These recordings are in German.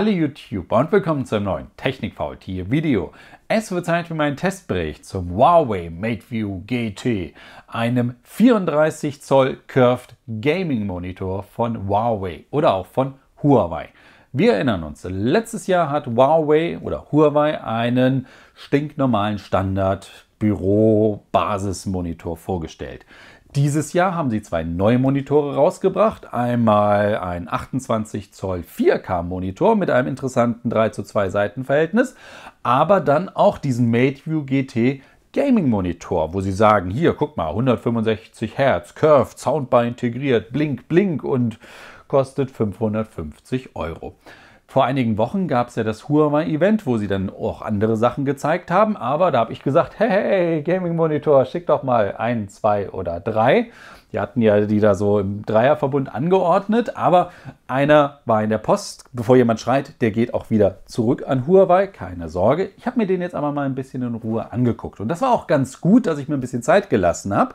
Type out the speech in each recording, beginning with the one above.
Hallo YouTuber und willkommen zu einem neuen Technik-VT Video. Es wird Zeit für meinen Testbericht zum Huawei MateView GT, einem 34 Zoll Curved Gaming Monitor von Huawei oder auch von Huawei. Wir erinnern uns, letztes Jahr hat Huawei oder Huawei einen stinknormalen Standard Büro-Basismonitor vorgestellt. Dieses Jahr haben sie zwei neue Monitore rausgebracht. Einmal ein 28 Zoll 4K-Monitor mit einem interessanten 3 zu 2 Seitenverhältnis, aber dann auch diesen MateView GT Gaming-Monitor, wo sie sagen, hier, guck mal, 165 Hertz, Curve, Soundbar integriert, Blink, Blink und kostet 550 Euro. Vor einigen Wochen gab es ja das Huawei-Event, wo sie dann auch andere Sachen gezeigt haben, aber da habe ich gesagt, hey, hey Gaming-Monitor, schick doch mal ein, zwei oder drei. Die hatten ja die da so im Dreierverbund angeordnet, aber einer war in der Post. Bevor jemand schreit, der geht auch wieder zurück an Huawei. Keine Sorge. Ich habe mir den jetzt aber mal ein bisschen in Ruhe angeguckt. Und das war auch ganz gut, dass ich mir ein bisschen Zeit gelassen habe.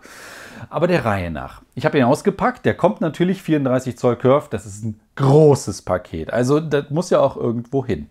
Aber der Reihe nach. Ich habe ihn ausgepackt. Der kommt natürlich 34 Zoll Curve. Das ist ein großes Paket. Also das muss ja auch irgendwo hin.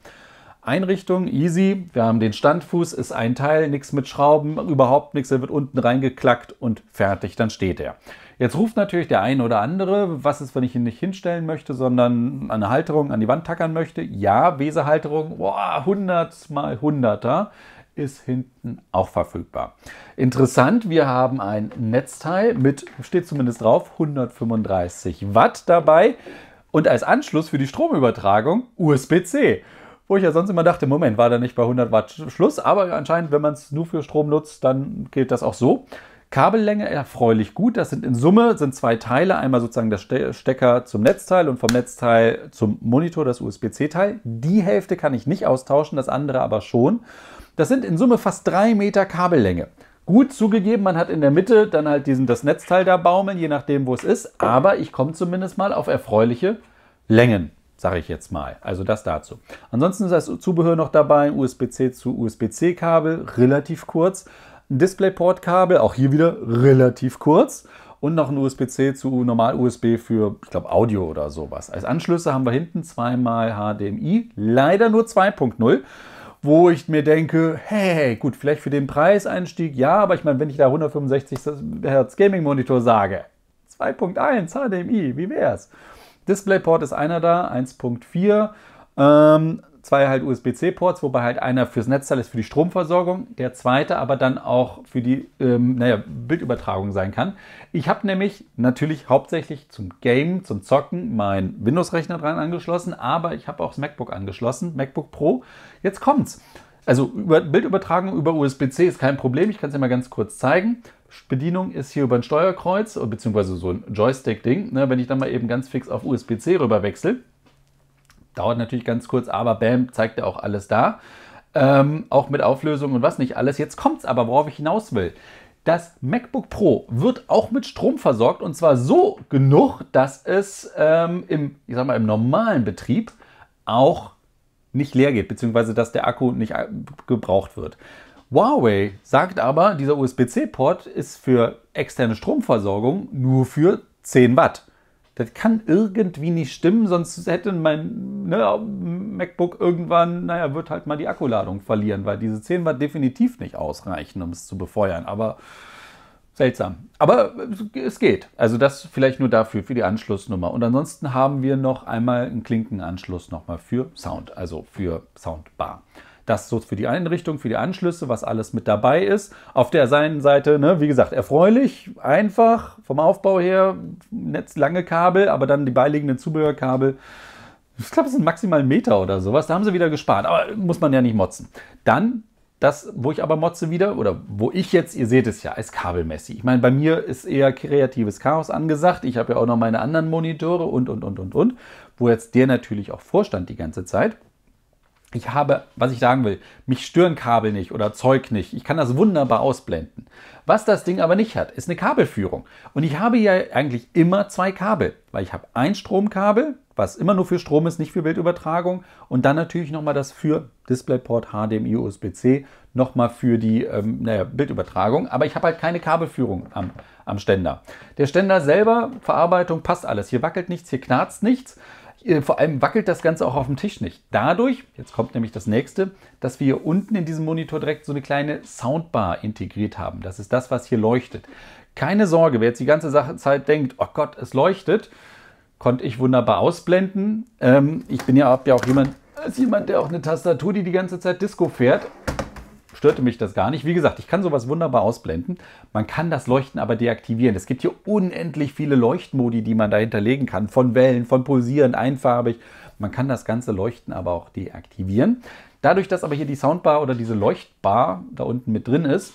Einrichtung, easy. Wir haben den Standfuß, ist ein Teil, nichts mit Schrauben, überhaupt nichts. Er wird unten reingeklackt und fertig, dann steht er. Jetzt ruft natürlich der ein oder andere, was ist, wenn ich ihn nicht hinstellen möchte, sondern eine Halterung an die Wand tackern möchte. Ja, Wesehalterung, boah, 100 mal 100er ist hinten auch verfügbar. Interessant, wir haben ein Netzteil mit, steht zumindest drauf, 135 Watt dabei und als Anschluss für die Stromübertragung USB-C. Wo ich ja sonst immer dachte, Moment, war da nicht bei 100 Watt Schluss, aber anscheinend, wenn man es nur für Strom nutzt, dann gilt das auch so. Kabellänge erfreulich gut. Das sind in Summe sind zwei Teile. Einmal sozusagen der Stecker zum Netzteil und vom Netzteil zum Monitor, das USB-C-Teil. Die Hälfte kann ich nicht austauschen, das andere aber schon. Das sind in Summe fast drei Meter Kabellänge. Gut zugegeben, man hat in der Mitte dann halt diesen, das Netzteil da baumeln, je nachdem, wo es ist. Aber ich komme zumindest mal auf erfreuliche Längen sage ich jetzt mal. Also das dazu. Ansonsten ist das Zubehör noch dabei, USB-C zu USB-C-Kabel, relativ kurz, ein DisplayPort-Kabel, auch hier wieder relativ kurz. Und noch ein USB-C zu normal USB für, ich glaube, Audio oder sowas. Als Anschlüsse haben wir hinten zweimal HDMI, leider nur 2.0 wo ich mir denke, hey, gut, vielleicht für den Preiseinstieg, ja, aber ich meine, wenn ich da 165 Hertz Gaming Monitor sage, 2.1 HDMI, wie wär's? DisplayPort ist einer da, 1.4. Ähm, zwei halt USB-C-Ports, wobei halt einer fürs Netzteil ist für die Stromversorgung, der zweite aber dann auch für die ähm, naja, Bildübertragung sein kann. Ich habe nämlich natürlich hauptsächlich zum Game, zum Zocken meinen Windows-Rechner dran angeschlossen, aber ich habe auch das MacBook angeschlossen, MacBook Pro. Jetzt kommt's. Also über Bildübertragung über USB-C ist kein Problem. Ich kann es dir mal ganz kurz zeigen. Bedienung ist hier über ein Steuerkreuz, beziehungsweise so ein Joystick-Ding. Ne, wenn ich dann mal eben ganz fix auf USB-C rüber wechsle, Dauert natürlich ganz kurz, aber bam, zeigt er auch alles da. Ähm, auch mit Auflösung und was nicht alles. Jetzt kommt es aber, worauf ich hinaus will. Das MacBook Pro wird auch mit Strom versorgt und zwar so genug, dass es ähm, im, ich sag mal, im normalen Betrieb auch nicht leer geht, beziehungsweise dass der Akku nicht äh, gebraucht wird. Huawei sagt aber, dieser USB-C-Port ist für externe Stromversorgung nur für 10 Watt das kann irgendwie nicht stimmen, sonst hätte mein ne, MacBook irgendwann, naja, wird halt mal die Akkuladung verlieren, weil diese 10 Watt definitiv nicht ausreichen, um es zu befeuern. Aber seltsam. Aber es geht. Also das vielleicht nur dafür, für die Anschlussnummer. Und ansonsten haben wir noch einmal einen Klinkenanschluss nochmal für Sound, also für Soundbar. Das so für die Einrichtung, für die Anschlüsse, was alles mit dabei ist. Auf der einen Seite, ne, wie gesagt, erfreulich, einfach vom Aufbau her, Netz, lange Kabel, aber dann die beiliegenden Zubehörkabel. Ich glaube, es sind maximal Meter oder sowas. Da haben sie wieder gespart, aber muss man ja nicht motzen. Dann das, wo ich aber motze wieder, oder wo ich jetzt, ihr seht es ja, ist kabelmäßig. Ich meine, bei mir ist eher kreatives Chaos angesagt. Ich habe ja auch noch meine anderen Monitore und, und, und, und, und, wo jetzt der natürlich auch vorstand die ganze Zeit ich habe, was ich sagen will, mich stören Kabel nicht oder Zeug nicht. Ich kann das wunderbar ausblenden. Was das Ding aber nicht hat, ist eine Kabelführung. Und ich habe ja eigentlich immer zwei Kabel, weil ich habe ein Stromkabel, was immer nur für Strom ist, nicht für Bildübertragung. Und dann natürlich nochmal das für DisplayPort, HDMI, USB-C, nochmal für die ähm, naja, Bildübertragung. Aber ich habe halt keine Kabelführung am, am Ständer. Der Ständer selber, Verarbeitung, passt alles. Hier wackelt nichts, hier knarzt nichts. Äh, vor allem wackelt das Ganze auch auf dem Tisch nicht. Dadurch, jetzt kommt nämlich das nächste, dass wir hier unten in diesem Monitor direkt so eine kleine Soundbar integriert haben. Das ist das, was hier leuchtet. Keine Sorge, wer jetzt die ganze Zeit denkt, oh Gott, es leuchtet, konnte ich wunderbar ausblenden. Ähm, ich bin ja, ja auch jemand, als jemand, der auch eine Tastatur, die die ganze Zeit Disco fährt störte mich das gar nicht. Wie gesagt, ich kann sowas wunderbar ausblenden. Man kann das Leuchten aber deaktivieren. Es gibt hier unendlich viele Leuchtmodi, die man dahinter legen kann. Von Wellen, von Pulsieren, einfarbig. Man kann das ganze Leuchten aber auch deaktivieren. Dadurch, dass aber hier die Soundbar oder diese Leuchtbar da unten mit drin ist,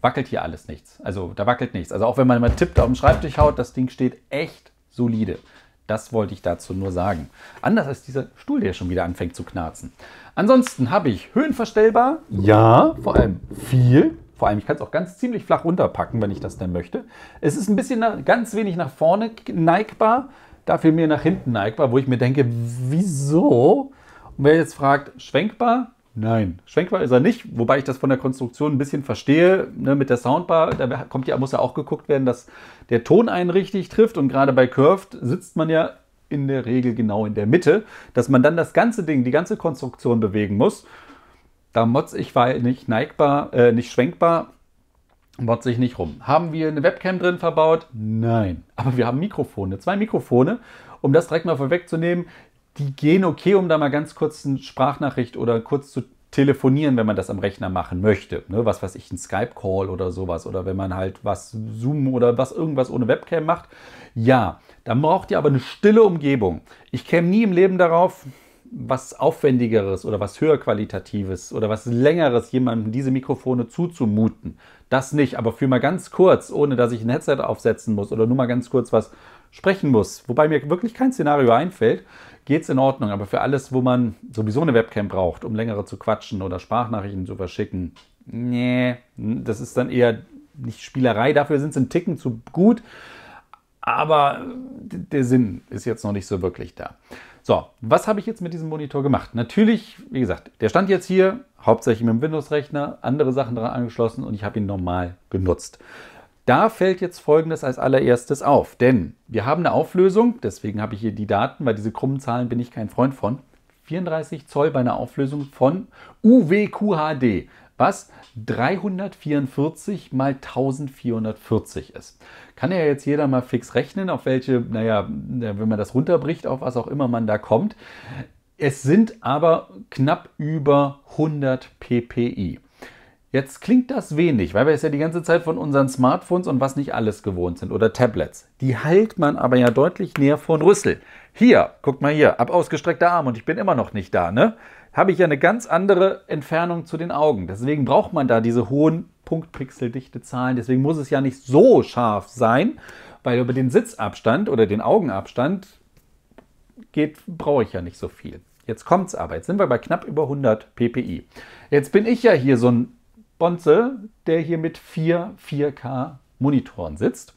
wackelt hier alles nichts. Also da wackelt nichts. Also auch wenn man mal tippt auf den Schreibtisch haut, das Ding steht echt solide. Das wollte ich dazu nur sagen. Anders als dieser Stuhl, der schon wieder anfängt zu knarzen. Ansonsten habe ich höhenverstellbar, ja, vor allem viel. Vor allem, ich kann es auch ganz ziemlich flach runterpacken, wenn ich das denn möchte. Es ist ein bisschen nach, ganz wenig nach vorne neigbar, dafür mehr nach hinten neigbar, wo ich mir denke, wieso? Und wer jetzt fragt, schwenkbar, Nein, schwenkbar ist er nicht, wobei ich das von der Konstruktion ein bisschen verstehe. Ne, mit der Soundbar, da kommt ja, muss ja auch geguckt werden, dass der Ton einen richtig trifft. Und gerade bei Curved sitzt man ja in der Regel genau in der Mitte, dass man dann das ganze Ding, die ganze Konstruktion bewegen muss. Da motz ich war nicht neigbar, äh, nicht schwenkbar, motz ich nicht rum. Haben wir eine Webcam drin verbaut? Nein. Aber wir haben Mikrofone, zwei Mikrofone. Um das direkt mal vorwegzunehmen, die gehen okay, um da mal ganz kurz eine Sprachnachricht oder kurz zu telefonieren, wenn man das am Rechner machen möchte. Ne? Was weiß ich, ein Skype-Call oder sowas. Oder wenn man halt was Zoom oder was irgendwas ohne Webcam macht. Ja, dann braucht ihr aber eine stille Umgebung. Ich käme nie im Leben darauf, was Aufwendigeres oder was höherqualitatives oder was Längeres jemandem diese Mikrofone zuzumuten. Das nicht, aber für mal ganz kurz, ohne dass ich ein Headset aufsetzen muss oder nur mal ganz kurz was sprechen muss, wobei mir wirklich kein Szenario einfällt, geht es in Ordnung. Aber für alles, wo man sowieso eine Webcam braucht, um längere zu quatschen oder Sprachnachrichten zu verschicken, nee, das ist dann eher nicht Spielerei. Dafür sind sie einen Ticken zu gut. Aber äh, der Sinn ist jetzt noch nicht so wirklich da. So, was habe ich jetzt mit diesem Monitor gemacht? Natürlich, wie gesagt, der stand jetzt hier, hauptsächlich mit dem Windows-Rechner, andere Sachen daran angeschlossen und ich habe ihn normal genutzt. Da fällt jetzt Folgendes als allererstes auf, denn wir haben eine Auflösung, deswegen habe ich hier die Daten, weil diese krummen Zahlen bin ich kein Freund von. 34 Zoll bei einer Auflösung von UWQHD, was 344 mal 1440 ist. Kann ja jetzt jeder mal fix rechnen, auf welche, naja, wenn man das runterbricht, auf was auch immer man da kommt. Es sind aber knapp über 100 ppi. Jetzt klingt das wenig, weil wir es ja die ganze Zeit von unseren Smartphones und was nicht alles gewohnt sind oder Tablets. Die hält man aber ja deutlich näher von Rüssel. Hier, guck mal hier, ab ausgestreckter Arm und ich bin immer noch nicht da, ne? Habe ich ja eine ganz andere Entfernung zu den Augen. Deswegen braucht man da diese hohen punktpixeldichte Zahlen. Deswegen muss es ja nicht so scharf sein, weil über den Sitzabstand oder den Augenabstand geht, brauche ich ja nicht so viel. Jetzt kommt es aber. Jetzt sind wir bei knapp über 100 ppi. Jetzt bin ich ja hier so ein Bonze, der hier mit vier 4K-Monitoren sitzt.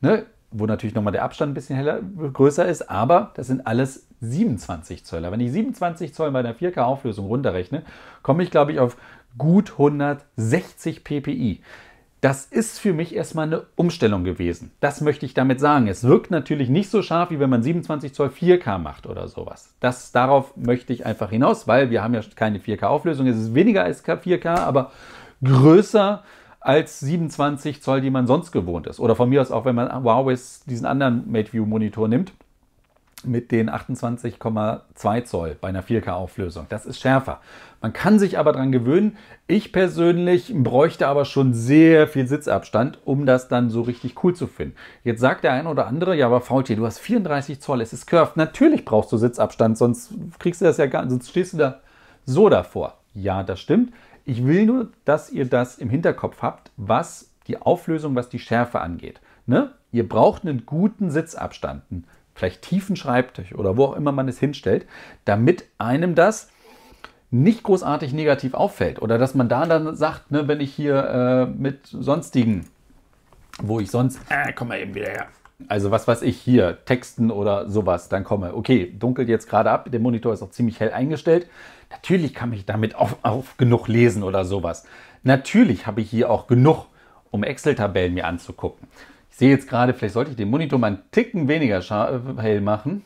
Ne? Wo natürlich nochmal der Abstand ein bisschen heller, größer ist, aber das sind alles 27 Zöller. Wenn ich 27 Zoll bei der 4K-Auflösung runterrechne, komme ich, glaube ich, auf gut 160 ppi. Das ist für mich erstmal eine Umstellung gewesen. Das möchte ich damit sagen. Es wirkt natürlich nicht so scharf, wie wenn man 27 Zoll 4K macht oder sowas. Das, darauf möchte ich einfach hinaus, weil wir haben ja keine 4K-Auflösung. Es ist weniger als 4K, aber größer als 27 Zoll, die man sonst gewohnt ist. Oder von mir aus auch, wenn man Huawei diesen anderen MateView Monitor nimmt, mit den 28,2 Zoll bei einer 4K-Auflösung. Das ist schärfer. Man kann sich aber daran gewöhnen. Ich persönlich bräuchte aber schon sehr viel Sitzabstand, um das dann so richtig cool zu finden. Jetzt sagt der eine oder andere, ja, aber VT, du hast 34 Zoll, es ist curved. Natürlich brauchst du Sitzabstand, sonst kriegst du das ja gar nicht, sonst stehst du da so davor. Ja, das stimmt. Ich will nur, dass ihr das im Hinterkopf habt, was die Auflösung, was die Schärfe angeht. Ne? Ihr braucht einen guten Sitzabstand, einen vielleicht tiefen Schreibtisch oder wo auch immer man es hinstellt, damit einem das nicht großartig negativ auffällt oder dass man da dann sagt, ne, wenn ich hier äh, mit sonstigen, wo ich sonst, äh, komm mal eben wieder her, also was weiß ich hier, Texten oder sowas, dann komme. Okay, dunkelt jetzt gerade ab, der Monitor ist auch ziemlich hell eingestellt. Natürlich kann ich damit auch, auch genug lesen oder sowas. Natürlich habe ich hier auch genug, um Excel-Tabellen mir anzugucken. Ich sehe jetzt gerade, vielleicht sollte ich den Monitor mal einen Ticken weniger äh, hell machen.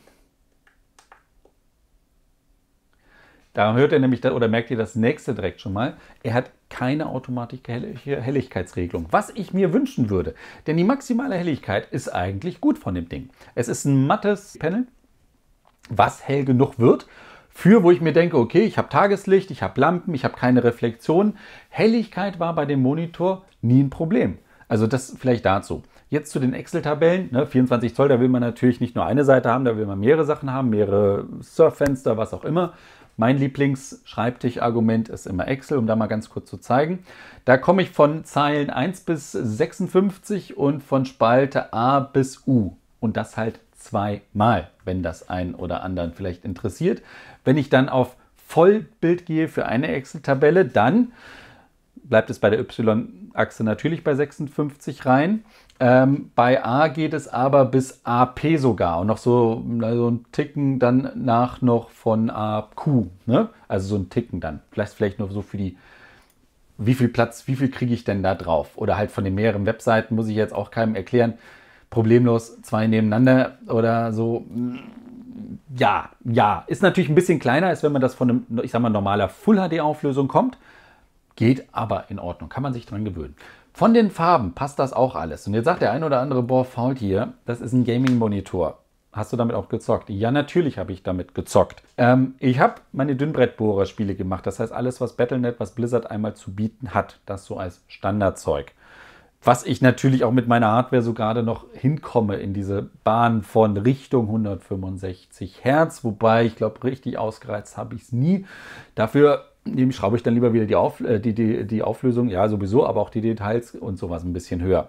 Da hört ihr nämlich oder merkt ihr das nächste direkt schon mal. Er hat keine automatische Helligkeitsregelung, was ich mir wünschen würde. Denn die maximale Helligkeit ist eigentlich gut von dem Ding. Es ist ein mattes Panel, was hell genug wird für, wo ich mir denke, okay, ich habe Tageslicht, ich habe Lampen, ich habe keine Reflexion. Helligkeit war bei dem Monitor nie ein Problem. Also das vielleicht dazu. Jetzt zu den Excel-Tabellen. Ne, 24 Zoll, da will man natürlich nicht nur eine Seite haben, da will man mehrere Sachen haben, mehrere Surffenster, was auch immer. Mein Lieblingsschreibtischargument ist immer Excel, um da mal ganz kurz zu zeigen. Da komme ich von Zeilen 1 bis 56 und von Spalte A bis U. Und das halt zweimal, wenn das einen oder anderen vielleicht interessiert. Wenn ich dann auf Vollbild gehe für eine Excel-Tabelle, dann bleibt es bei der Y-Achse natürlich bei 56 rein. Ähm, bei A geht es aber bis AP sogar und noch so also ein Ticken dann nach noch von AQ. Ne? Also so ein Ticken dann. Vielleicht, vielleicht nur so für die, wie viel Platz, wie viel kriege ich denn da drauf? Oder halt von den mehreren Webseiten muss ich jetzt auch keinem erklären. Problemlos zwei nebeneinander oder so. Ja, ja. Ist natürlich ein bisschen kleiner, als wenn man das von einem, ich sag mal, normaler Full-HD-Auflösung kommt. Geht aber in Ordnung, kann man sich dran gewöhnen. Von den Farben passt das auch alles. Und jetzt sagt der ein oder andere, boah, hier, das ist ein Gaming-Monitor. Hast du damit auch gezockt? Ja, natürlich habe ich damit gezockt. Ähm, ich habe meine Dünnbrettbohrer-Spiele gemacht. Das heißt, alles, was Battlenet, was Blizzard einmal zu bieten hat, das so als Standardzeug. Was ich natürlich auch mit meiner Hardware so gerade noch hinkomme in diese Bahn von Richtung 165 Hertz. Wobei, ich glaube, richtig ausgereizt habe ich es nie. Dafür schraube ich dann lieber wieder die, Auf, äh, die, die, die Auflösung, ja sowieso, aber auch die Details und sowas ein bisschen höher.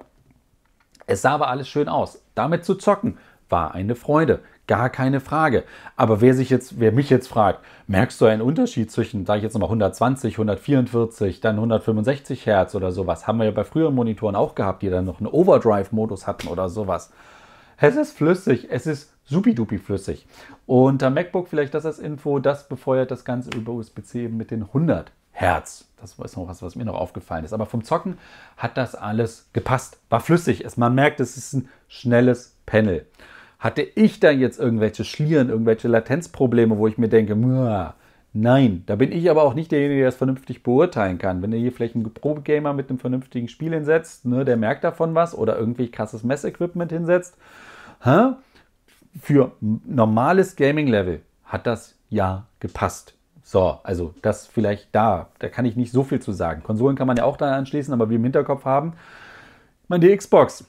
Es sah aber alles schön aus. Damit zu zocken war eine Freude, gar keine Frage. Aber wer sich jetzt, wer mich jetzt fragt, merkst du einen Unterschied zwischen, sage ich jetzt nochmal 120, 144, dann 165 Hertz oder sowas? Haben wir ja bei früheren Monitoren auch gehabt, die dann noch einen Overdrive-Modus hatten oder sowas. Es ist flüssig, es ist supidupi flüssig. Und der MacBook, vielleicht das als Info, das befeuert das Ganze über USB-C mit den 100 Hertz. Das ist noch was, was mir noch aufgefallen ist. Aber vom Zocken hat das alles gepasst, war flüssig. man merkt, es ist ein schnelles Panel. Hatte ich da jetzt irgendwelche Schlieren, irgendwelche Latenzprobleme, wo ich mir denke, muah, Nein, da bin ich aber auch nicht derjenige, der das vernünftig beurteilen kann. Wenn ihr hier vielleicht einen Probegamer mit einem vernünftigen Spiel hinsetzt, ne, der merkt davon was, oder irgendwie krasses Messequipment hinsetzt, hä? für normales Gaming-Level hat das ja gepasst. So, also das vielleicht da, da kann ich nicht so viel zu sagen. Konsolen kann man ja auch da anschließen, aber wir im Hinterkopf haben, meine, die Xbox,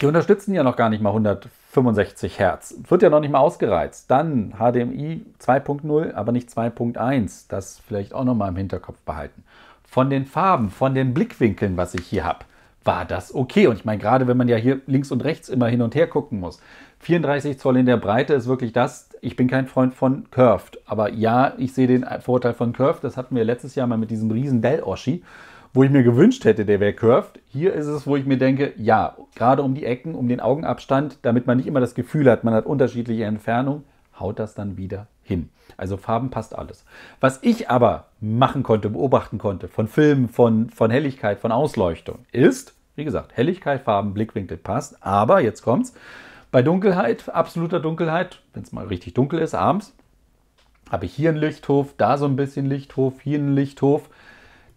die unterstützen ja noch gar nicht mal 165 Hertz. Wird ja noch nicht mal ausgereizt. Dann HDMI 2.0, aber nicht 2.1. Das vielleicht auch noch mal im Hinterkopf behalten. Von den Farben, von den Blickwinkeln, was ich hier habe war das okay. Und ich meine, gerade wenn man ja hier links und rechts immer hin und her gucken muss. 34 Zoll in der Breite ist wirklich das. Ich bin kein Freund von Curved, aber ja, ich sehe den Vorteil von Curved. Das hatten wir letztes Jahr mal mit diesem riesen Dell-Oschi, wo ich mir gewünscht hätte, der wäre Curved. Hier ist es, wo ich mir denke, ja, gerade um die Ecken, um den Augenabstand, damit man nicht immer das Gefühl hat, man hat unterschiedliche Entfernungen haut das dann wieder hin. Also Farben passt alles. Was ich aber machen konnte, beobachten konnte, von Filmen, von, von Helligkeit, von Ausleuchtung, ist, wie gesagt, Helligkeit, Farben, Blickwinkel passt. Aber jetzt kommt's. Bei Dunkelheit, absoluter Dunkelheit, wenn es mal richtig dunkel ist, abends, habe ich hier einen Lichthof, da so ein bisschen Lichthof, hier einen Lichthof.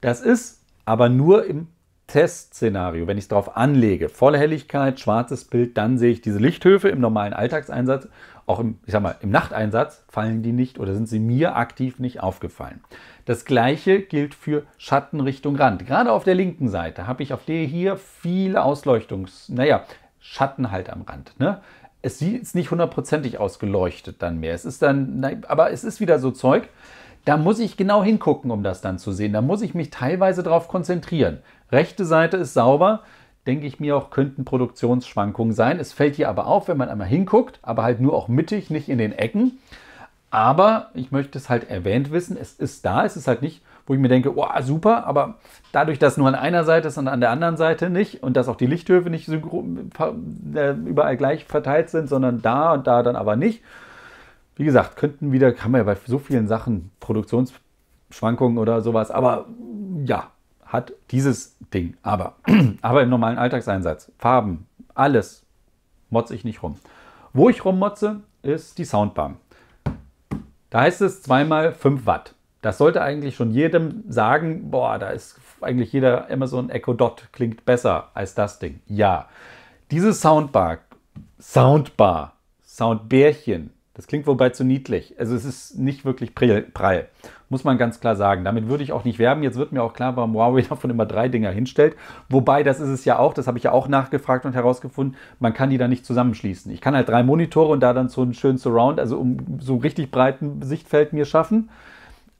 Das ist aber nur im Testszenario, wenn ich es darauf anlege, volle Helligkeit, schwarzes Bild, dann sehe ich diese Lichthöfe im normalen Alltagseinsatz auch im, ich sag mal, im Nachteinsatz fallen die nicht oder sind sie mir aktiv nicht aufgefallen. Das gleiche gilt für Schatten Richtung Rand. Gerade auf der linken Seite habe ich auf der hier viele Ausleuchtungs-, naja, Schatten halt am Rand. Ne? Es ist nicht hundertprozentig ausgeleuchtet dann mehr. Es ist dann, aber es ist wieder so Zeug. Da muss ich genau hingucken, um das dann zu sehen. Da muss ich mich teilweise darauf konzentrieren. Rechte Seite ist sauber, denke ich mir auch, könnten Produktionsschwankungen sein. Es fällt hier aber auf, wenn man einmal hinguckt, aber halt nur auch mittig, nicht in den Ecken. Aber ich möchte es halt erwähnt wissen, es ist da, es ist halt nicht, wo ich mir denke, oh, super, aber dadurch, dass nur an einer Seite ist und an der anderen Seite nicht und dass auch die Lichthöfe nicht äh, überall gleich verteilt sind, sondern da und da dann aber nicht. Wie gesagt, könnten wieder, kann man ja bei so vielen Sachen Produktionsschwankungen oder sowas, aber ja, hat dieses Ding. Aber, aber im normalen Alltagseinsatz, Farben, alles, motze ich nicht rum. Wo ich rummotze, ist die Soundbar. Da heißt es zweimal 5 Watt. Das sollte eigentlich schon jedem sagen, boah, da ist eigentlich jeder Amazon Echo Dot klingt besser als das Ding. Ja, diese Soundbar, Soundbar, Soundbärchen, das klingt wobei zu niedlich. Also es ist nicht wirklich prall, muss man ganz klar sagen. Damit würde ich auch nicht werben. Jetzt wird mir auch klar, warum Huawei davon immer drei Dinger hinstellt. Wobei, das ist es ja auch, das habe ich ja auch nachgefragt und herausgefunden, man kann die da nicht zusammenschließen. Ich kann halt drei Monitore und da dann so einen schönen Surround, also um so richtig breiten Sichtfeld mir schaffen.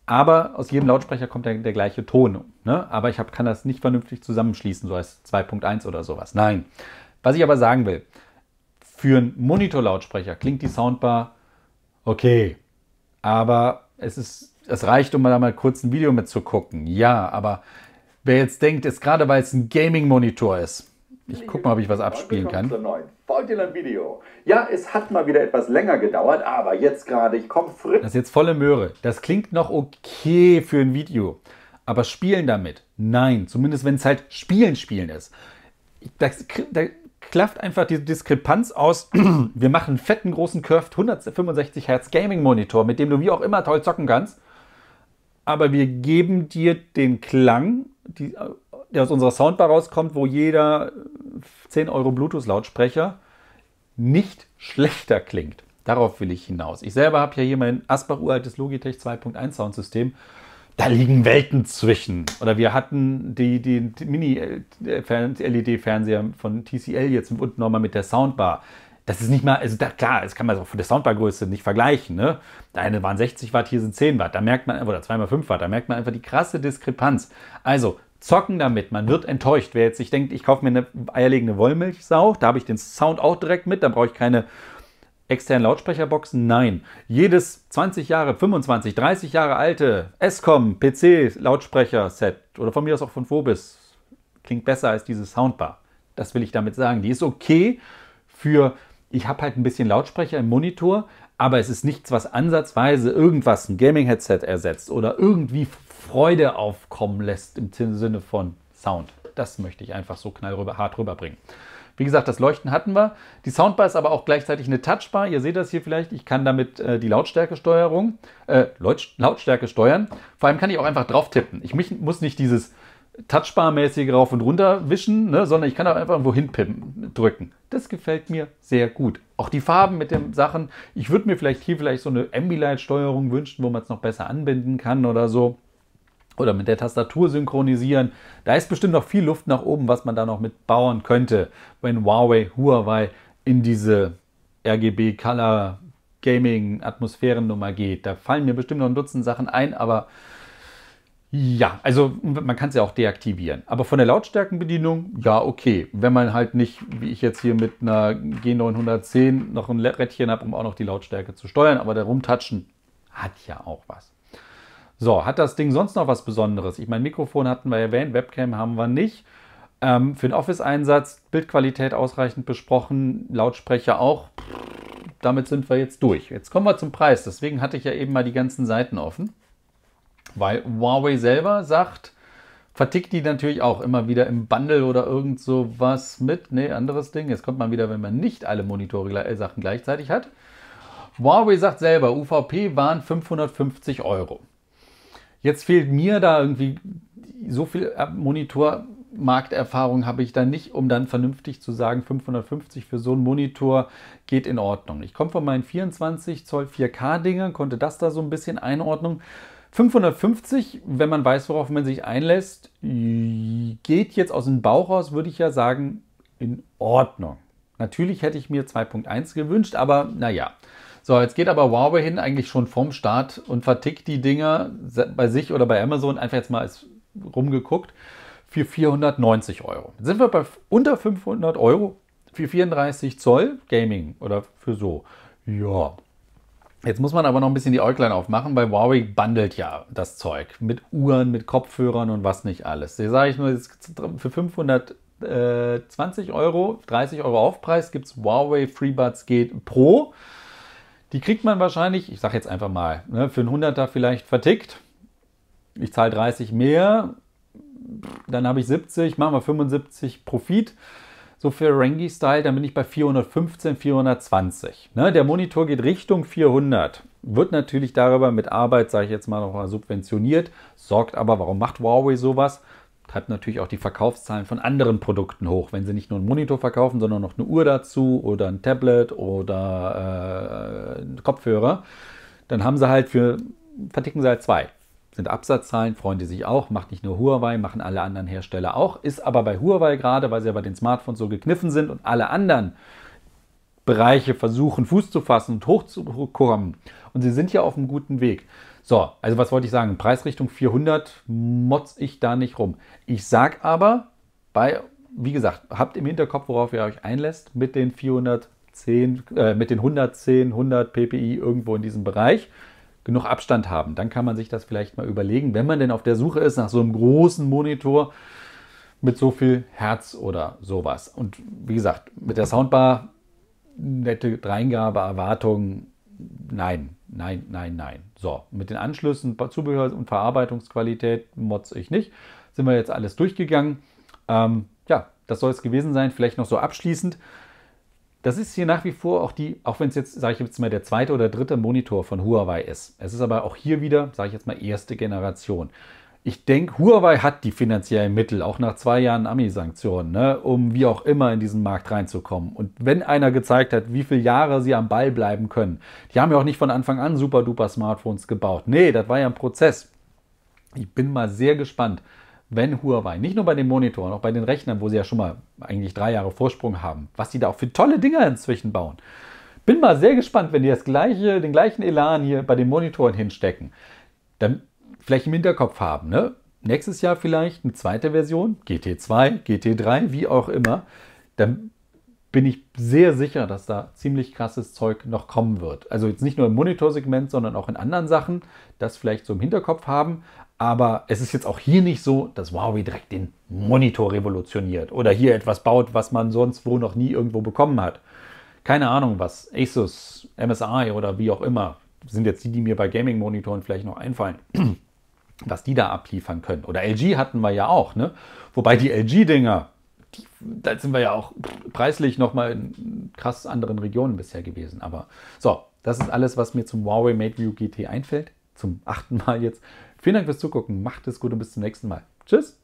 Aber aus jedem Lautsprecher kommt der, der gleiche Ton. Ne? Aber ich hab, kann das nicht vernünftig zusammenschließen, so als 2.1 oder sowas. Nein. Was ich aber sagen will, für einen Monitorlautsprecher klingt die Soundbar Okay, aber es ist, es reicht, um da mal kurz ein Video mitzugucken. Ja, aber wer jetzt denkt, ist gerade weil es ein Gaming-Monitor ist. Ich gucke mal, ob ich was abspielen kann. Video. Ja, es hat mal wieder etwas länger gedauert, aber jetzt gerade, ich komme frisch. Das ist jetzt volle Möhre. Das klingt noch okay für ein Video. Aber spielen damit? Nein, zumindest wenn es halt Spielen spielen ist. das, klafft einfach diese Diskrepanz aus. Wir machen einen fetten großen Curved 165 Hertz Gaming Monitor, mit dem du wie auch immer toll zocken kannst. Aber wir geben dir den Klang, die, der aus unserer Soundbar rauskommt, wo jeder 10 äh, Euro Bluetooth-Lautsprecher nicht schlechter klingt. Darauf will ich hinaus. Ich selber habe ja hier mein Asbach uraltes Logitech 2.1 Soundsystem da liegen Welten zwischen. Oder wir hatten die, die Mini-LED-Fernseher äh, von TCL jetzt unten nochmal mit der Soundbar. Das ist nicht mal, also da, klar, das kann man auch von der Soundbargröße nicht vergleichen. Ne? Der eine waren 60 Watt, hier sind 10 Watt. Da merkt man, oder 2x5 Watt, da merkt man einfach die krasse Diskrepanz. Also, zocken damit, man wird enttäuscht. Wer jetzt sich denkt, ich kaufe mir eine eierlegende Wollmilchsau, da habe ich den Sound auch direkt mit, da brauche ich keine Externen Lautsprecherboxen? Nein. Jedes 20 Jahre, 25, 30 Jahre alte SCOM PC Lautsprecher-Set oder von mir aus auch von Phobis klingt besser als diese Soundbar. Das will ich damit sagen. Die ist okay für, ich habe halt ein bisschen Lautsprecher im Monitor, aber es ist nichts, was ansatzweise irgendwas, ein Gaming-Headset ersetzt oder irgendwie Freude aufkommen lässt im Sinne von Sound. Das möchte ich einfach so knallhart rüberbringen. Wie gesagt, das Leuchten hatten wir. Die Soundbar ist aber auch gleichzeitig eine Touchbar. Ihr seht das hier vielleicht. Ich kann damit äh, die Lautstärkesteuerung, äh, Lautstärke steuern. Vor allem kann ich auch einfach drauf tippen. Ich mich, muss nicht dieses Touchbar-mäßige rauf und runter wischen, ne, sondern ich kann auch einfach irgendwo hinpippen, drücken. Das gefällt mir sehr gut. Auch die Farben mit den Sachen. Ich würde mir vielleicht hier vielleicht so eine Ambilight-Steuerung wünschen, wo man es noch besser anbinden kann oder so oder mit der Tastatur synchronisieren. Da ist bestimmt noch viel Luft nach oben, was man da noch mitbauen könnte, wenn Huawei, Huawei in diese RGB Color Gaming Atmosphärennummer geht. Da fallen mir bestimmt noch ein Dutzend Sachen ein, aber ja, also man kann es ja auch deaktivieren. Aber von der Lautstärkenbedienung, ja, okay. Wenn man halt nicht, wie ich jetzt hier mit einer G910 noch ein Rädchen habe, um auch noch die Lautstärke zu steuern, aber der Rumtatschen hat ja auch was. So, hat das Ding sonst noch was Besonderes? Ich meine, Mikrofon hatten wir erwähnt, Webcam haben wir nicht. Ähm, für den Office-Einsatz, Bildqualität ausreichend besprochen, Lautsprecher auch. Damit sind wir jetzt durch. Jetzt kommen wir zum Preis. Deswegen hatte ich ja eben mal die ganzen Seiten offen. Weil Huawei selber sagt, vertickt die natürlich auch immer wieder im Bundle oder irgend sowas mit. Nee, anderes Ding. Jetzt kommt man wieder, wenn man nicht alle Monitore-Sachen äh, gleichzeitig hat. Huawei sagt selber, UVP waren 550 Euro. Jetzt fehlt mir da irgendwie so viel äh, Monitormarkterfahrung habe ich da nicht, um dann vernünftig zu sagen, 550 für so einen Monitor geht in Ordnung. Ich komme von meinen 24 Zoll 4K-Dingern, konnte das da so ein bisschen einordnen. 550, wenn man weiß, worauf man sich einlässt, geht jetzt aus dem Bauch raus, würde ich ja sagen, in Ordnung. Natürlich hätte ich mir 2.1 gewünscht, aber naja. So, jetzt geht aber Huawei hin eigentlich schon vorm Start und vertickt die Dinger bei sich oder bei Amazon einfach jetzt mal rumgeguckt für 490 Euro. sind wir bei unter 500 Euro für 34 Zoll Gaming oder für so. Ja. Jetzt muss man aber noch ein bisschen die Äuglein aufmachen, weil Huawei bundelt ja das Zeug mit Uhren, mit Kopfhörern und was nicht alles. Da sage ich nur, für 500 Euro äh, 20 Euro, 30 Euro Aufpreis gibt es Huawei FreeBuds Geht Pro. Die kriegt man wahrscheinlich, ich sage jetzt einfach mal, ne, für einen 100er vielleicht vertickt. Ich zahle 30 mehr, dann habe ich 70, machen wir 75 Profit. So für Rangi-Style, dann bin ich bei 415, 420. Ne, der Monitor geht Richtung 400. Wird natürlich darüber mit Arbeit, sage ich jetzt mal, nochmal subventioniert. Sorgt aber, warum macht Huawei sowas? treibt natürlich auch die Verkaufszahlen von anderen Produkten hoch. Wenn sie nicht nur einen Monitor verkaufen, sondern noch eine Uhr dazu oder ein Tablet oder äh, Kopfhörer, dann haben sie halt für, verticken sie halt zwei. Sind Absatzzahlen, freuen die sich auch, macht nicht nur Huawei, machen alle anderen Hersteller auch. Ist aber bei Huawei gerade, weil sie ja bei den Smartphones so gekniffen sind und alle anderen Bereiche versuchen, Fuß zu fassen und hochzukommen. Und sie sind ja auf einem guten Weg. So, also was wollte ich sagen? Preisrichtung 400 motz ich da nicht rum. Ich sag aber, bei, wie gesagt, habt im Hinterkopf, worauf ihr euch einlässt, mit den 410, äh, mit den 110, 100 ppi irgendwo in diesem Bereich genug Abstand haben. Dann kann man sich das vielleicht mal überlegen, wenn man denn auf der Suche ist nach so einem großen Monitor, mit so viel Herz oder sowas. Und wie gesagt, mit der Soundbar nette Dreingabe, Erwartungen nein, nein, nein, nein. So, mit den Anschlüssen, Zubehör und Verarbeitungsqualität motz ich nicht. Sind wir jetzt alles durchgegangen. Ähm, ja, das soll es gewesen sein. Vielleicht noch so abschließend. Das ist hier nach wie vor auch die, auch wenn es jetzt, sage ich jetzt mal, der zweite oder dritte Monitor von Huawei ist. Es ist aber auch hier wieder, sage ich jetzt mal, erste Generation ich denke, Huawei hat die finanziellen Mittel, auch nach zwei Jahren Ami-Sanktionen, ne, um wie auch immer in diesen Markt reinzukommen. Und wenn einer gezeigt hat, wie viele Jahre sie am Ball bleiben können, die haben ja auch nicht von Anfang an super duper Smartphones gebaut. Nee, das war ja ein Prozess. Ich bin mal sehr gespannt, wenn Huawei, nicht nur bei den Monitoren, auch bei den Rechnern, wo sie ja schon mal eigentlich drei Jahre Vorsprung haben, was sie da auch für tolle Dinger inzwischen bauen. Bin mal sehr gespannt, wenn die das gleiche, den gleichen Elan hier bei den Monitoren hinstecken. Dann vielleicht im Hinterkopf haben. Ne? Nächstes Jahr vielleicht eine zweite Version, GT2, GT3, wie auch immer. Dann bin ich sehr sicher, dass da ziemlich krasses Zeug noch kommen wird. Also jetzt nicht nur im Monitorsegment, sondern auch in anderen Sachen, das vielleicht so im Hinterkopf haben. Aber es ist jetzt auch hier nicht so, dass Huawei direkt den Monitor revolutioniert oder hier etwas baut, was man sonst wo noch nie irgendwo bekommen hat. Keine Ahnung, was Asus, MSI oder wie auch immer sind jetzt die, die mir bei Gaming-Monitoren vielleicht noch einfallen was die da abliefern können. Oder LG hatten wir ja auch, ne? Wobei die LG-Dinger, da sind wir ja auch preislich nochmal in krass anderen Regionen bisher gewesen. Aber so, das ist alles, was mir zum Huawei MateView GT einfällt. Zum achten Mal jetzt. Vielen Dank fürs Zugucken. Macht es gut und bis zum nächsten Mal. Tschüss!